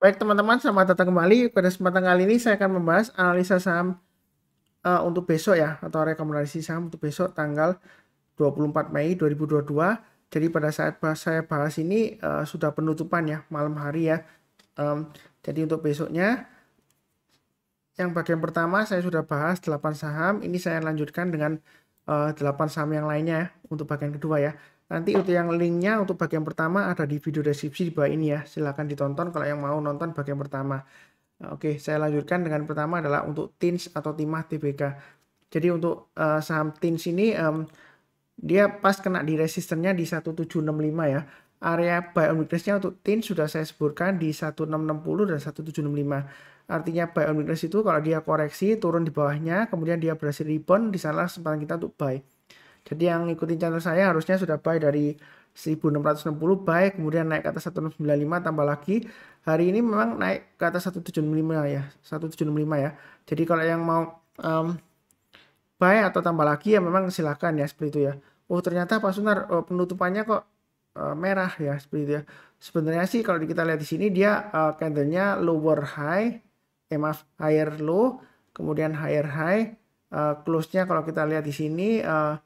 Baik teman-teman, selamat datang kembali. Pada kesempatan kali ini saya akan membahas analisa saham uh, untuk besok ya, atau rekomendasi saham untuk besok tanggal 24 Mei 2022. Jadi pada saat saya bahas ini uh, sudah penutupan ya, malam hari ya. Um, jadi untuk besoknya, yang bagian pertama saya sudah bahas 8 saham, ini saya lanjutkan dengan uh, eh, 8 saham yang lainnya ya, untuk bagian kedua ya. Nanti untuk yang linknya untuk bagian pertama ada di video deskripsi di bawah ini ya. Silahkan ditonton kalau yang mau nonton bagian pertama. Oke, saya lanjutkan dengan pertama adalah untuk TINS atau timah TBK. Jadi untuk uh, saham TINS ini um, dia pas kena di resistennya di 1765 ya. Area buy on weakness-nya untuk TINS sudah saya sebutkan di 1660 dan 1765. Artinya buy on weakness itu kalau dia koreksi turun di bawahnya, kemudian dia berhasil rebound, di sana kesempatan kita untuk buy. Jadi yang ngikutin channel saya harusnya sudah buy dari 1660 buy, kemudian naik ke atas 1695 tambah lagi. Hari ini memang naik ke atas 175 ya, 175 ya. Jadi kalau yang mau um, buy atau tambah lagi ya memang silahkan ya seperti itu ya. Oh ternyata Pak Sunar oh, penutupannya kok uh, merah ya seperti itu ya. Sebenarnya sih kalau kita lihat di sini dia uh, candlenya lower high, eh maaf higher low, kemudian higher high, uh, close-nya kalau kita lihat di sini uh,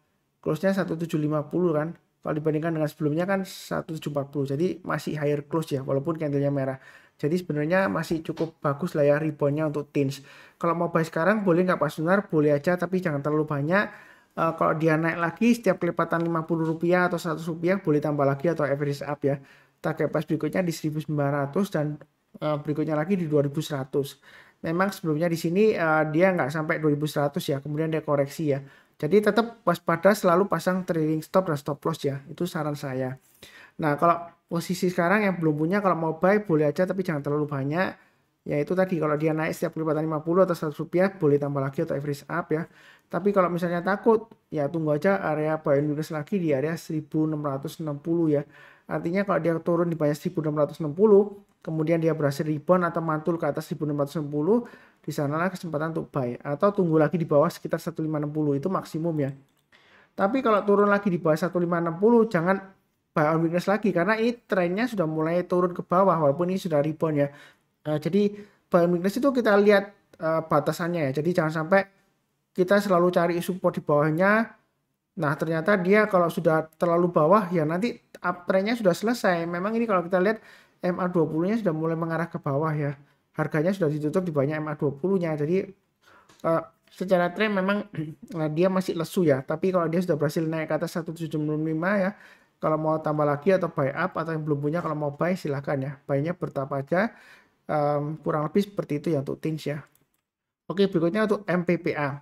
close-nya 1750 kan. Kalau dibandingkan dengan sebelumnya kan 1740. Jadi masih higher close ya walaupun candlenya merah. Jadi sebenarnya masih cukup bagus lah ya reboundnya untuk teens. Kalau mau buy sekarang boleh nggak Pak Sunar? Boleh aja tapi jangan terlalu banyak. Uh, kalau dia naik lagi setiap kelipatan rp rupiah atau Rp100 boleh tambah lagi atau average up ya. Target price berikutnya di 1900 dan uh, berikutnya lagi di 2100. Memang sebelumnya di sini uh, dia nggak sampai 2100 ya, kemudian dia koreksi ya. Jadi tetap waspada selalu pasang trailing stop dan stop loss ya. Itu saran saya. Nah, kalau posisi sekarang yang belum punya kalau mau buy boleh aja tapi jangan terlalu banyak. Yaitu tadi kalau dia naik setiap lima 50 atau 100 rupiah boleh tambah lagi atau average up ya. Tapi kalau misalnya takut ya tunggu aja area buy and lagi di area 1660 ya. Artinya kalau dia turun di bawah 1660, kemudian dia berhasil rebound atau mantul ke atas 1660, di sana lah kesempatan untuk buy. Atau tunggu lagi di bawah sekitar 1560, itu maksimum ya. Tapi kalau turun lagi di bawah 1560, jangan buy on weakness lagi. Karena ini trennya sudah mulai turun ke bawah, walaupun ini sudah rebound ya. Nah, jadi buy on weakness itu kita lihat uh, batasannya ya. Jadi jangan sampai kita selalu cari support di bawahnya. Nah ternyata dia kalau sudah terlalu bawah ya nanti uptrendnya sudah selesai. Memang ini kalau kita lihat MA20-nya sudah mulai mengarah ke bawah ya. Harganya sudah ditutup di banyak MA20-nya. Jadi uh, secara tren memang uh, dia masih lesu ya. Tapi kalau dia sudah berhasil naik ke atas 175 ya, kalau mau tambah lagi atau buy up atau yang belum punya kalau mau buy silahkan ya. Buy-nya bertahap aja. Um, kurang lebih seperti itu ya untuk things ya. Oke, berikutnya untuk MPPA.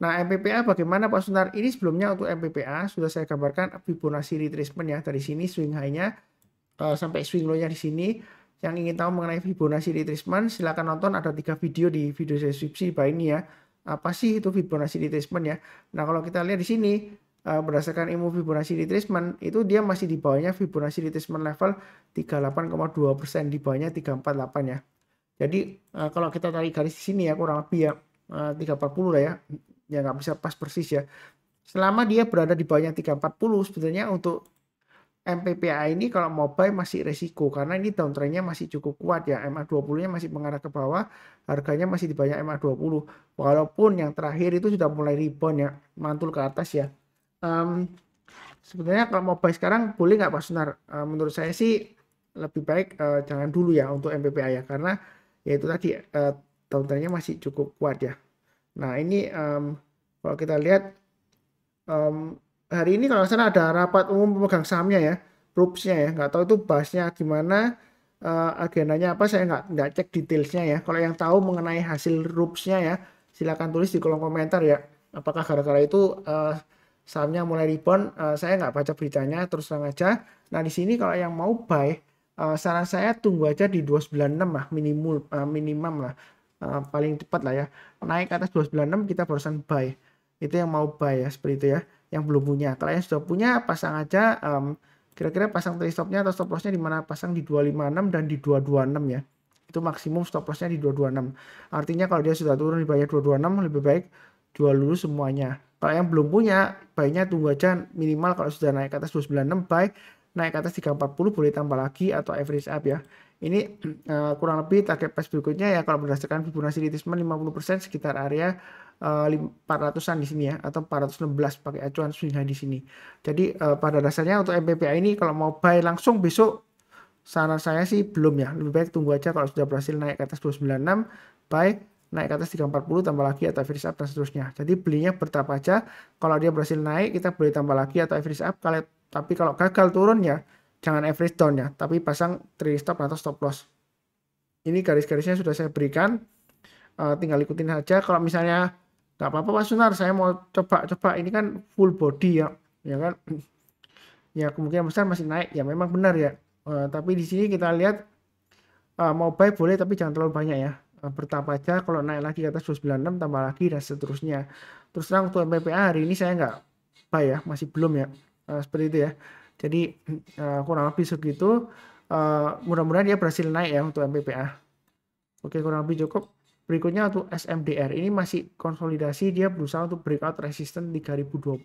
Nah, MPPA bagaimana Pak Sunar? Ini sebelumnya untuk MPPA sudah saya gambarkan Fibonacci retracement ya. Dari sini swing high-nya uh, sampai swing low-nya di sini. Yang ingin tahu mengenai Fibonacci retracement silahkan nonton ada tiga video di video deskripsi di bawah ini ya. Apa sih itu Fibonacci retracement ya? Nah, kalau kita lihat di sini uh, berdasarkan ilmu Fibonacci retracement itu dia masih di bawahnya Fibonacci retracement level 38,2% di bawahnya 348 ya. Jadi uh, kalau kita tarik garis di sini ya kurang lebih ya 340 lah ya ya nggak bisa pas persis ya selama dia berada di bawahnya 340 sebenarnya untuk MPPA ini kalau mau buy masih resiko karena ini downtrendnya masih cukup kuat ya MA20 nya masih mengarah ke bawah harganya masih di banyak MA20 walaupun yang terakhir itu sudah mulai rebound ya mantul ke atas ya um, sebenarnya kalau mau buy sekarang boleh nggak Pak Sunar uh, menurut saya sih lebih baik uh, jangan dulu ya untuk MPPA ya karena ya itu tadi uh, downtrendnya masih cukup kuat ya Nah ini um, kalau kita lihat um, hari ini kalau sana ada rapat umum pemegang sahamnya ya, rupsnya ya, nggak tahu itu bahasnya gimana, uh, agendanya apa saya nggak nggak cek detailsnya ya. Kalau yang tahu mengenai hasil rupsnya ya, silakan tulis di kolom komentar ya. Apakah gara-gara itu uh, sahamnya mulai rebound? Uh, saya nggak baca beritanya terus terang aja. Nah di sini kalau yang mau buy uh, saran saya tunggu aja di 296 lah minimal uh, minimum lah uh, paling cepat lah ya naik ke atas 296 kita barusan buy itu yang mau buy ya seperti itu ya yang belum punya kalau yang sudah punya pasang aja um, kira-kira pasang trade stopnya atau stop lossnya di mana pasang di 256 dan di 226 ya itu maksimum stop lossnya di 226 artinya kalau dia sudah turun di bawah 226 lebih baik jual dulu semuanya kalau yang belum punya baiknya tunggu aja minimal kalau sudah naik ke atas 296 buy naik ke atas 340 boleh tambah lagi atau average up ya ini uh, kurang lebih target price berikutnya ya kalau berdasarkan Fibonacci retracement 50% sekitar area uh, eh, 400-an di sini ya atau 416 pakai acuan swing high di sini. Jadi uh, pada dasarnya untuk MPPA ini kalau mau buy langsung besok saran saya sih belum ya. Lebih baik tunggu aja kalau sudah berhasil naik ke atas 296 buy naik ke atas 340 tambah lagi atau average up dan seterusnya. Jadi belinya bertahap aja. Kalau dia berhasil naik kita beli tambah lagi atau average up kalau tapi kalau gagal turun ya jangan average down ya, tapi pasang trade stop atau stop loss. Ini garis-garisnya sudah saya berikan, uh, tinggal ikutin saja. Kalau misalnya nggak apa-apa Pak Sunar, saya mau coba-coba. Ini kan full body ya, ya kan? Ya kemungkinan besar masih naik. Ya memang benar ya. Uh, tapi di sini kita lihat uh, mau buy boleh tapi jangan terlalu banyak ya bertahap aja kalau naik lagi ke atas 296 tambah lagi dan seterusnya terus terang untuk MPPA hari ini saya nggak buy ya masih belum ya uh, seperti itu ya jadi uh, kurang lebih segitu. Uh, mudah-mudahan dia berhasil naik ya untuk MPPA. Oke, kurang lebih cukup. Berikutnya untuk SMDR. Ini masih konsolidasi, dia berusaha untuk breakout resisten 3020.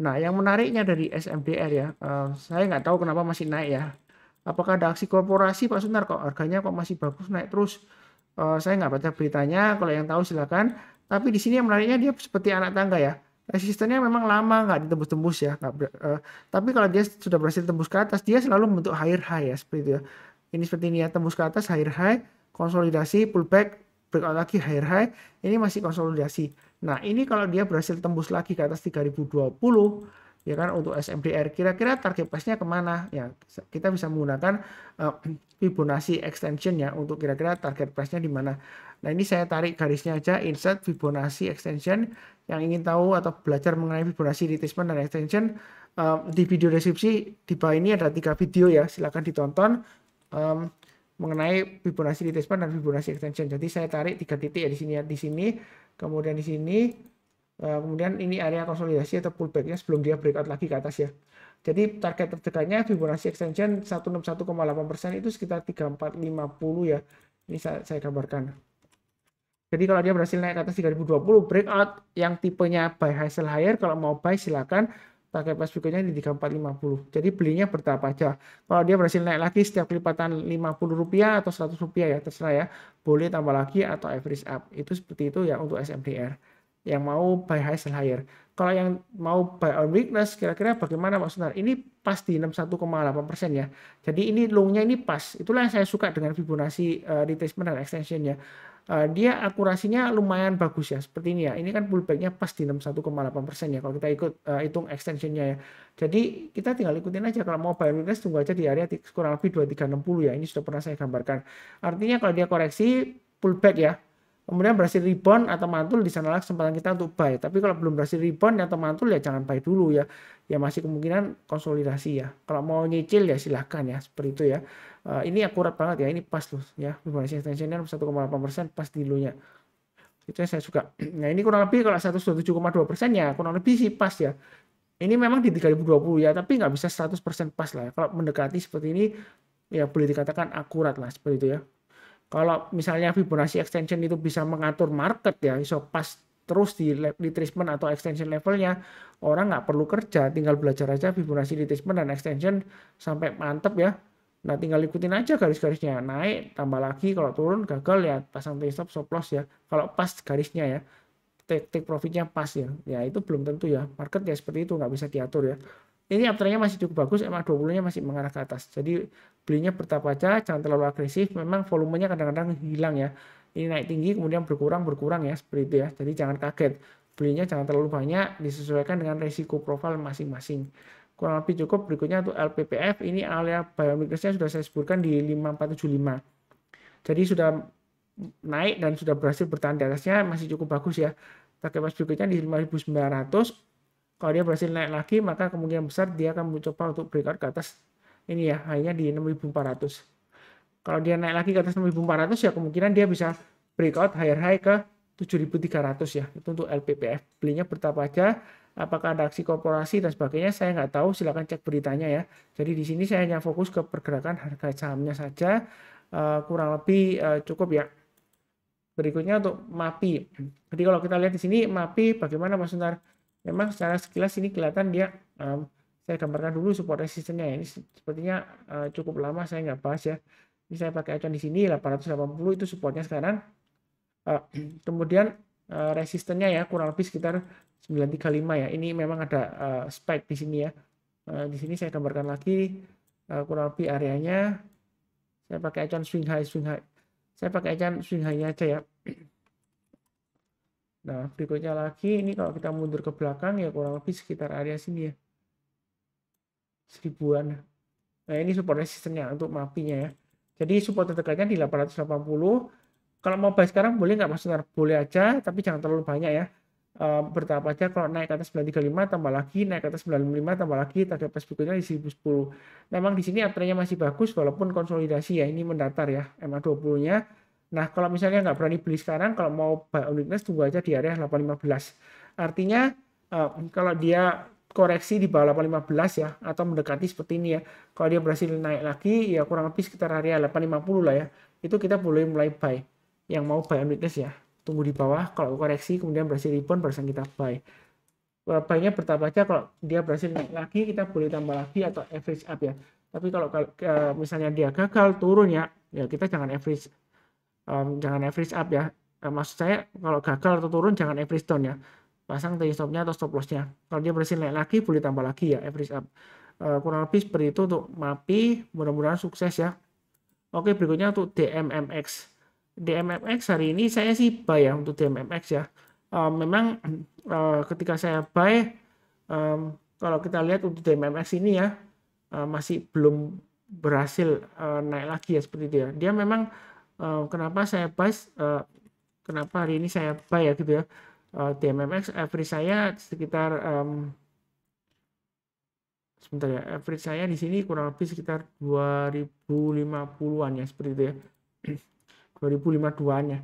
Nah, yang menariknya dari SMDR ya, uh, saya nggak tahu kenapa masih naik ya. Apakah ada aksi korporasi Pak Sunar kok harganya kok masih bagus naik terus? Uh, saya nggak baca beritanya, kalau yang tahu silakan. Tapi di sini yang menariknya dia seperti anak tangga ya resistennya memang lama nggak ditembus-tembus ya gak, uh, eh, tapi kalau dia sudah berhasil tembus ke atas dia selalu membentuk higher high ya seperti itu ya ini seperti ini ya tembus ke atas higher high konsolidasi pullback breakout lagi higher high ini masih konsolidasi nah ini kalau dia berhasil tembus lagi ke atas 3020 ya kan untuk SMDR kira-kira target price-nya kemana ya kita bisa menggunakan uh, Fibonacci extension ya untuk kira-kira target price-nya di mana nah ini saya tarik garisnya aja insert Fibonacci extension yang ingin tahu atau belajar mengenai Fibonacci retracement dan extension um, di video deskripsi di bawah ini ada tiga video ya silahkan ditonton um, mengenai Fibonacci retracement dan Fibonacci extension jadi saya tarik tiga titik ya di sini ya di sini kemudian di sini Eh, kemudian ini area konsolidasi atau pullbacknya sebelum dia breakout lagi ke atas ya. Jadi target terdekatnya Fibonacci extension 161,8% itu sekitar 3450 ya. Ini saya, saya gambarkan. Jadi kalau dia berhasil naik ke atas 3020 breakout yang tipenya buy high sell higher kalau mau buy silakan target price berikutnya di 3450. Jadi belinya bertahap aja. Kalau dia berhasil naik lagi setiap kelipatan 50 rupiah atau 100 rupiah ya terserah ya. Boleh tambah lagi atau average up. Itu seperti itu ya untuk SMDR yang mau buy high sell higher. Kalau yang mau buy on weakness, kira-kira bagaimana Pak Sunar? Ini pas di 61,8 ya. Jadi ini longnya ini pas. Itulah yang saya suka dengan Fibonacci uh, retracement dan extensionnya. Uh, dia akurasinya lumayan bagus ya seperti ini ya. Ini kan pullbacknya pas di 61,8 ya. Kalau kita ikut uh, hitung extensionnya ya. Jadi kita tinggal ikutin aja kalau mau buy weakness tunggu aja di area kurang lebih 2360 ya. Ini sudah pernah saya gambarkan. Artinya kalau dia koreksi pullback ya Kemudian berhasil rebound atau mantul di sana kesempatan kita untuk buy. Tapi kalau belum berhasil rebound atau mantul ya jangan buy dulu ya. Ya masih kemungkinan konsolidasi ya. Kalau mau nyicil ya silahkan ya seperti itu ya. Uh, ini akurat banget ya. Ini pas loh ya. Fibonacci extensionnya 1,8% pas di low-nya. Itu yang saya suka. Nah ini kurang lebih kalau persen ya kurang lebih sih pas ya. Ini memang di 3020 ya, tapi nggak bisa 100% pas lah. Ya. Kalau mendekati seperti ini, ya boleh dikatakan akurat lah seperti itu ya. Kalau misalnya Fibonacci extension itu bisa mengatur market ya, iso pas terus di retracement atau extension levelnya, orang nggak perlu kerja, tinggal belajar aja Fibonacci retracement dan extension sampai mantep ya. Nah, tinggal ikutin aja garis-garisnya. Naik, tambah lagi. Kalau turun, gagal ya. Pasang trade stop, stop loss ya. Kalau pas garisnya ya. Take, take profitnya pas ya. Ya, itu belum tentu ya. Market ya seperti itu. Nggak bisa diatur ya ini uptrendnya masih cukup bagus, emang 20-nya masih mengarah ke atas. Jadi belinya bertahap aja, jangan terlalu agresif. Memang volumenya kadang-kadang hilang ya. Ini naik tinggi kemudian berkurang berkurang ya seperti itu ya. Jadi jangan kaget. Belinya jangan terlalu banyak, disesuaikan dengan risiko profil masing-masing. Kurang lebih cukup. Berikutnya untuk LPPF ini area biometriknya sudah saya sebutkan di 5475. Jadi sudah naik dan sudah berhasil bertahan di atasnya masih cukup bagus ya. Pakai pas berikutnya di 5900 kalau dia berhasil naik lagi, maka kemungkinan besar dia akan mencoba untuk breakout ke atas ini ya, hanya di 6.400. Kalau dia naik lagi ke atas 6.400 ya kemungkinan dia bisa breakout higher high ke 7.300 ya. Itu untuk LPPF. Belinya bertapa aja. Apakah ada aksi korporasi dan sebagainya? Saya nggak tahu. Silahkan cek beritanya ya. Jadi di sini saya hanya fokus ke pergerakan harga sahamnya saja. Uh, kurang lebih uh, cukup ya. Berikutnya untuk MAPI. Jadi kalau kita lihat di sini MAPI bagaimana Mas Sunar? memang secara sekilas ini kelihatan dia um, saya gambarkan dulu support resistance ya. ini sepertinya uh, cukup lama saya nggak bahas ya ini saya pakai acuan di sini 880 itu supportnya sekarang uh, kemudian uh, resistennya ya kurang lebih sekitar 935 ya ini memang ada uh, spike di sini ya uh, di sini saya gambarkan lagi uh, kurang lebih areanya saya pakai acuan swing high swing high saya pakai acuan swing high aja ya Nah, berikutnya lagi, ini kalau kita mundur ke belakang, ya kurang lebih sekitar area sini ya. Seribuan. Nah, ini support resistance-nya untuk mapinya ya. Jadi support terdekatnya di 880. Kalau mau buy sekarang boleh nggak maksudnya boleh aja, tapi jangan terlalu banyak ya. E, bertahap aja kalau naik ke atas 935 tambah lagi, naik ke atas 95 tambah lagi, target price berikutnya di 1010. Memang di sini uptrendnya masih bagus walaupun konsolidasi ya, ini mendatar ya, MA20-nya Nah, kalau misalnya nggak berani beli sekarang, kalau mau buy on weakness tunggu aja di area 815. Artinya eh, kalau dia koreksi di bawah 815 ya atau mendekati seperti ini ya. Kalau dia berhasil naik lagi ya kurang lebih sekitar area 850 lah ya. Itu kita boleh mulai buy. Yang mau buy on weakness ya. Tunggu di bawah kalau koreksi kemudian berhasil rebound barusan kita buy. Eh, buy-nya bertambah aja kalau dia berhasil naik lagi kita boleh tambah lagi atau average up ya. Tapi kalau eh, misalnya dia gagal turun ya, ya kita jangan average um, jangan average up ya maksud saya kalau gagal atau turun jangan average down ya pasang tail stopnya atau stop lossnya kalau dia berhasil naik lagi boleh tambah lagi ya average up uh, kurang lebih seperti itu untuk MAPI mudah-mudahan sukses ya oke berikutnya untuk DMMX DMMX hari ini saya sih buy ya untuk DMMX ya memang uh, ketika saya buy um, kalau kita lihat untuk DMMX ini ya uh, masih belum berhasil uh, naik lagi ya seperti itu ya dia memang uh, kenapa saya buy uh, eh, kenapa hari ini saya buy ya gitu ya uh, eh, DMMX average saya sekitar um, sebentar ya average saya di sini kurang lebih sekitar 2050-an ya seperti itu ya 2052-an ya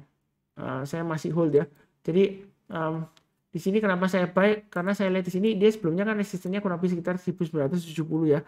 uh, saya masih hold ya jadi um, di sini kenapa saya buy karena saya lihat di sini dia sebelumnya kan resistennya kurang lebih sekitar 1970 ya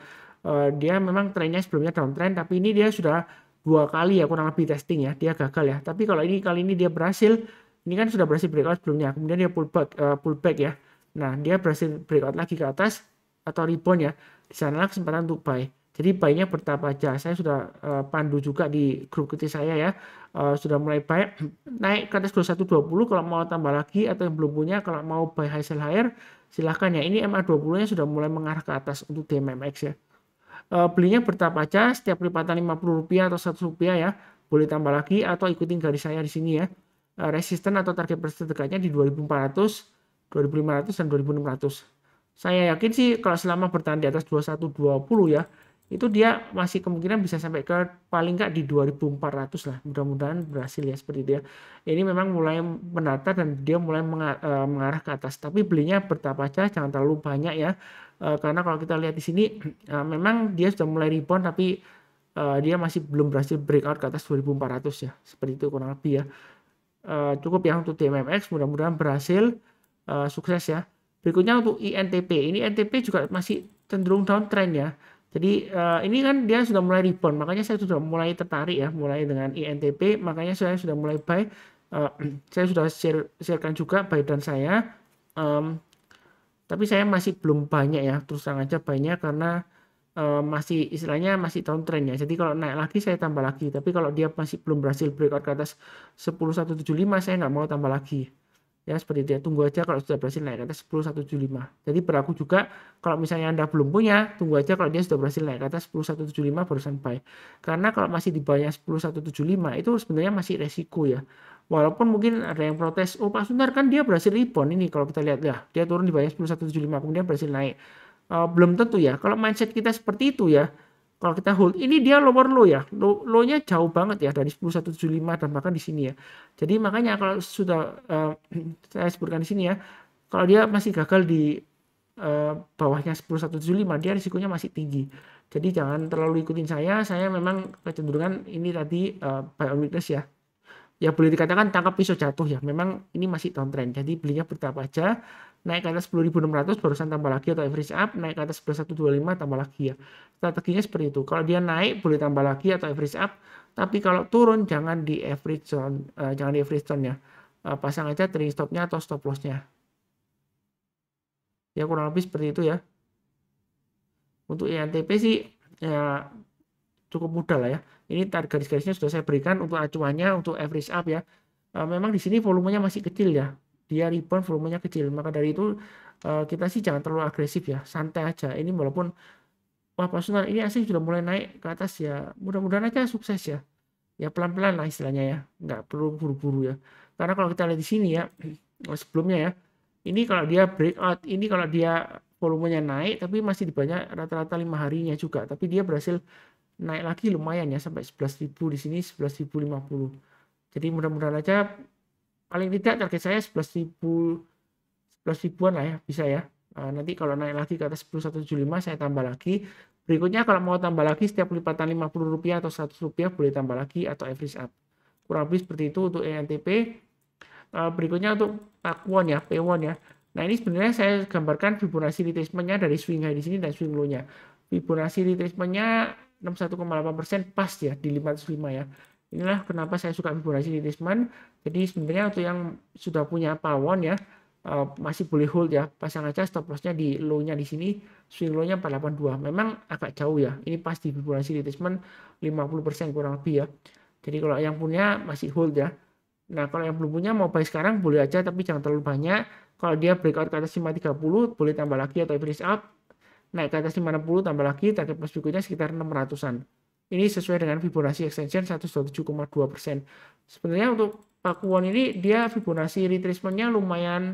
uh, dia memang trennya sebelumnya downtrend tapi ini dia sudah dua kali ya kurang lebih testing ya dia gagal ya tapi kalau ini kali ini dia berhasil ini kan sudah berhasil breakout sebelumnya kemudian dia pullback uh, eh, pullback ya nah dia berhasil breakout lagi ke atas atau rebound ya di sana kesempatan untuk buy jadi buy-nya bertahap aja saya sudah uh, pandu juga di grup kecil saya ya uh, sudah mulai buy naik ke atas 2120 kalau mau tambah lagi atau yang belum punya kalau mau buy high sell higher silahkan ya ini MA20 nya sudah mulai mengarah ke atas untuk DMMX ya Eh, belinya bertahap aja setiap lipatan puluh rupiah atau satu rupiah ya boleh tambah lagi atau ikutin garis saya di sini ya eh, resisten atau target dekatnya di 2400 2500 dan 2600 saya yakin sih kalau selama bertahan di atas 2120 ya itu dia masih kemungkinan bisa sampai ke paling nggak di 2400 lah mudah-mudahan berhasil ya seperti dia ya. ini memang mulai menata dan dia mulai eh, mengarah ke atas tapi belinya bertapa aja jangan terlalu banyak ya Eh, karena kalau kita lihat di sini uh, memang dia sudah mulai rebound tapi uh, dia masih belum berhasil breakout ke atas 2400 ya seperti itu kurang lebih ya uh, cukup ya untuk tmx mudah-mudahan berhasil uh, sukses ya berikutnya untuk INTP ini INTP juga masih cenderung downtrend ya jadi uh, ini kan dia sudah mulai rebound makanya saya sudah mulai tertarik ya mulai dengan INTP makanya saya sudah mulai buy uh, saya sudah share sharekan juga buy dan saya um, tapi saya masih belum banyak ya terus terang aja banyak karena e, masih istilahnya masih downtrend ya jadi kalau naik lagi saya tambah lagi tapi kalau dia masih belum berhasil breakout ke atas 10175 saya nggak mau tambah lagi ya seperti itu ya tunggu aja kalau sudah berhasil naik ke atas 10175 jadi berlaku juga kalau misalnya anda belum punya tunggu aja kalau dia sudah berhasil naik ke atas 10175 baru sampai. karena kalau masih di bawahnya 10175 itu sebenarnya masih resiko ya walaupun mungkin ada yang protes oh Pak Sunar kan dia berhasil rebound ini kalau kita lihat ya dia turun di bawah 10175 kemudian berhasil naik uh, belum tentu ya kalau mindset kita seperti itu ya kalau kita hold, ini dia lower low ya. Low, nya jauh banget ya dari 10175 dan bahkan di sini ya. Jadi makanya kalau sudah uh, saya sebutkan di sini ya, kalau dia masih gagal di uh, bawahnya 10175 dia risikonya masih tinggi. Jadi jangan terlalu ikutin saya, saya memang kecenderungan ini tadi uh, eh, buy weakness ya. Ya boleh dikatakan tangkap pisau jatuh ya. Memang ini masih downtrend. Jadi belinya bertahap aja naik ke atas 10.600 barusan tambah lagi atau average up, naik ke atas 11125 tambah lagi ya. Strateginya seperti itu. Kalau dia naik boleh tambah lagi atau average up, tapi kalau turun jangan di average zone, uh, jangan di average zone ya. Uh, pasang aja trading stopnya atau stop lossnya. Ya kurang lebih seperti itu ya. Untuk INTP e sih ya cukup mudah lah ya. Ini garis-garisnya sudah saya berikan untuk acuannya untuk average up ya. Eh, memang di sini volumenya masih kecil ya, dia rebound volumenya kecil maka dari itu eh, kita sih jangan terlalu agresif ya santai aja ini walaupun wah personal ini asing sudah mulai naik ke atas ya mudah-mudahan aja sukses ya ya pelan-pelan lah istilahnya ya nggak perlu buru-buru ya karena kalau kita lihat di sini ya eh, sebelumnya ya ini kalau dia breakout ini kalau dia volumenya naik tapi masih di banyak rata-rata lima harinya juga tapi dia berhasil naik lagi lumayan ya sampai 11.000 di sini 11.050 jadi mudah-mudahan aja paling tidak target saya 11.000 11 ribuan lah ya bisa ya nah, nanti kalau naik lagi ke atas 10.175 saya tambah lagi berikutnya kalau mau tambah lagi setiap lipatan 50 rupiah atau 100 rupiah boleh tambah lagi atau average up kurang lebih seperti itu untuk ENTP eh, berikutnya untuk akuan ya P1 ya nah ini sebenarnya saya gambarkan Fibonacci retracementnya dari swing high di sini dan swing low nya Fibonacci retracementnya 61,8% pas ya di 505 ya Inilah kenapa saya suka Fibonacci detachment. Jadi sebenarnya untuk yang sudah punya pawon ya, uh, masih boleh hold ya. Pasang aja stop lossnya di low-nya di sini, swing low-nya 482. Memang agak jauh ya. Ini pas di Fibonacci retracement 50% kurang lebih ya. Jadi kalau yang punya masih hold ya. Nah, kalau yang belum punya mau buy sekarang boleh aja tapi jangan terlalu banyak. Kalau dia breakout ke atas 530 boleh tambah lagi atau finish up. Naik ke atas 560 tambah lagi target plus berikutnya sekitar 600-an. Ini sesuai dengan Fibonacci extension 127,2%. Sebenarnya untuk Pakuwon ini dia Fibonacci retracementnya lumayan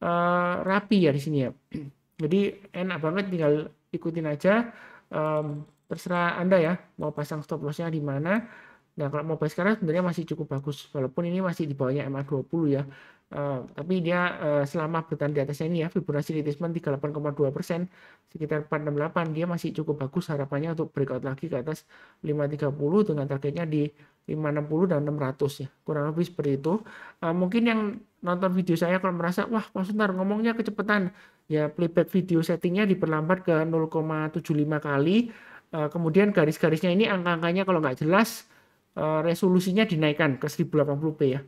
uh, rapi ya di sini ya. Jadi enak banget tinggal ikutin aja um, terserah Anda ya mau pasang stop lossnya di mana Nah, kalau mobile sekarang sebenarnya masih cukup bagus, walaupun ini masih di bawahnya MA20 ya. Uh, tapi dia uh, selama bertahan di atasnya ini ya, Fibonacci retracement 38,2 persen, sekitar 468, dia masih cukup bagus harapannya untuk breakout lagi ke atas 530 dengan targetnya di 560 dan 600 ya, kurang lebih seperti itu. Uh, mungkin yang nonton video saya kalau merasa, wah Pak ngomongnya kecepatan, ya playback video settingnya diperlambat ke 0,75 kali, uh, kemudian garis-garisnya ini angka-angkanya kalau nggak jelas, Eh, resolusinya dinaikkan ke 1080p ya.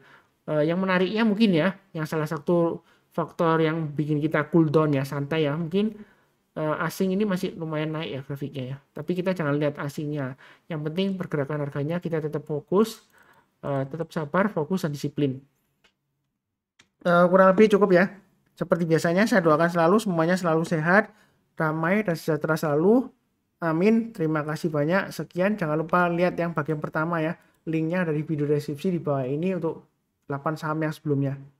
Eh, yang menariknya mungkin ya, yang salah satu faktor yang bikin kita cool down ya, santai ya, mungkin eh, asing ini masih lumayan naik ya grafiknya ya. Tapi kita jangan lihat asingnya. Yang penting pergerakan harganya kita tetap fokus, tetap sabar, fokus dan disiplin. Kurang lebih cukup ya. Seperti biasanya saya doakan selalu semuanya selalu sehat, ramai dan sejahtera selalu Amin, terima kasih banyak. Sekian, jangan lupa lihat yang bagian pertama ya. Linknya dari video deskripsi di bawah ini untuk 8 saham yang sebelumnya.